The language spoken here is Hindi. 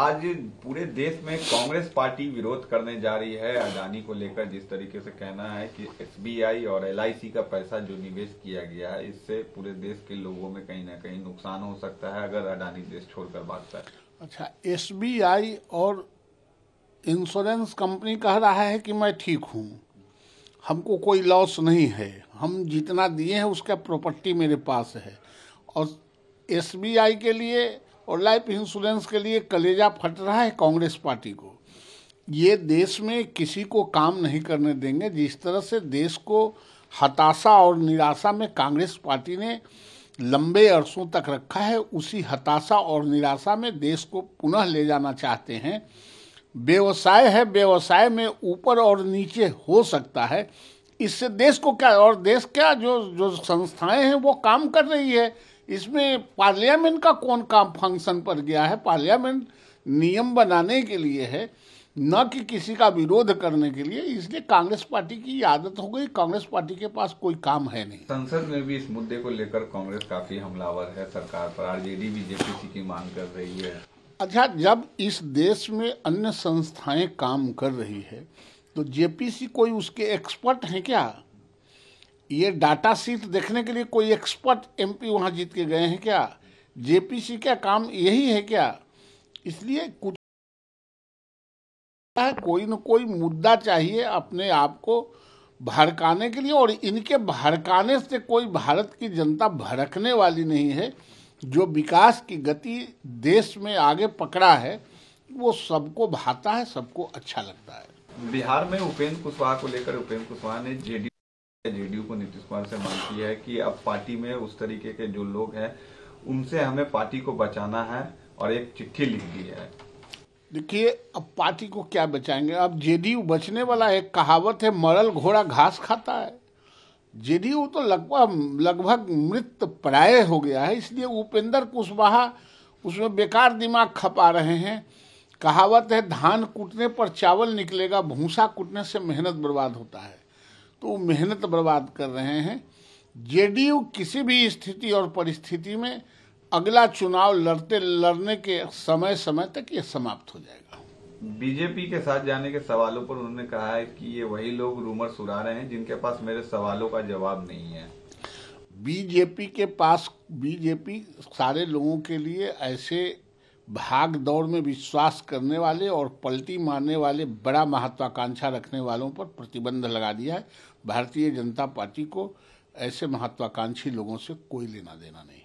आज पूरे देश में कांग्रेस पार्टी विरोध करने जा रही है अडानी को लेकर जिस तरीके से कहना है कि एसबीआई और एलआईसी का पैसा जो निवेश किया गया है इससे पूरे देश के लोगों में कहीं ना कहीं नुकसान हो सकता है अगर अडानी देश छोड़कर भागता है अच्छा एस और इंश्योरेंस कंपनी कह रहा है कि मैं ठीक हूँ हमको कोई लॉस नहीं है हम जितना दिए हैं उसका प्रॉपर्टी मेरे पास है और एस के लिए और लाइफ इंश्योरेंस के लिए कलेजा फट रहा है कांग्रेस पार्टी को ये देश में किसी को काम नहीं करने देंगे जिस तरह से देश को हताशा और निराशा में कांग्रेस पार्टी ने लंबे अरसों तक रखा है उसी हताशा और निराशा में देश को पुनः ले जाना चाहते हैं व्यवसाय है व्यवसाय में ऊपर और नीचे हो सकता है इससे देश को क्या और देश क्या जो जो संस्थाएं हैं वो काम कर रही है इसमें पार्लियामेंट का कौन काम फंक्शन पर गया है पार्लियामेंट नियम बनाने के लिए है न कि किसी का विरोध करने के लिए इसलिए कांग्रेस पार्टी की आदत हो गई कांग्रेस पार्टी के पास कोई काम है नहीं संसद में भी इस मुद्दे को लेकर कांग्रेस काफी हमलावर है सरकार पर आरजेडी भी जेपीसी की मांग कर रही है अच्छा जब इस देश में अन्य संस्थाएं काम कर रही है तो जेपीसी कोई उसके एक्सपर्ट हैं क्या ये डाटा सीट देखने के लिए कोई एक्सपर्ट एमपी वहाँ जीत के गए हैं क्या जेपीसी का काम यही है क्या इसलिए कुछ कोई न कोई मुद्दा चाहिए अपने आप को भड़काने के लिए और इनके भड़काने से कोई भारत की जनता भड़कने वाली नहीं है जो विकास की गति देश में आगे पकड़ा है वो सबको भाता है सबको अच्छा लगता है बिहार में उपेंद्र कुशवाहा को लेकर उपेंद्र कुशवाहा ने जेडी जेडीयू को नीतीश कुमार से मांग की है कि अब पार्टी में उस तरीके के जो लोग हैं उनसे हमें पार्टी को बचाना है और एक चिट्ठी लिख दी है देखिए अब पार्टी को क्या बचाएंगे अब जेडीयू बचने वाला एक कहावत है मरल घोड़ा घास खाता है जेडीयू तो लगभग लगभग मृत प्राय हो गया है इसलिए उपेंद्र कुशवाहा उसमें बेकार दिमाग खपा रहे हैं कहावत है धान कूटने पर चावल निकलेगा भूसा कूटने से मेहनत बर्बाद होता है तो मेहनत बर्बाद कर रहे हैं जेडीयू किसी भी स्थिति और परिस्थिति में अगला चुनाव लड़ते लड़ने के समय समय तक ये समाप्त हो जाएगा बीजेपी के साथ जाने के सवालों पर उन्होंने कहा है कि ये वही लोग रूमर उड़ा रहे हैं जिनके पास मेरे सवालों का जवाब नहीं है बीजेपी के पास बीजेपी सारे लोगों के लिए ऐसे भाग दौड़ में विश्वास करने वाले और पलटी मारने वाले बड़ा महत्वाकांक्षा रखने वालों पर प्रतिबंध लगा दिया है भारतीय जनता पार्टी को ऐसे महत्वाकांक्षी लोगों से कोई लेना देना नहीं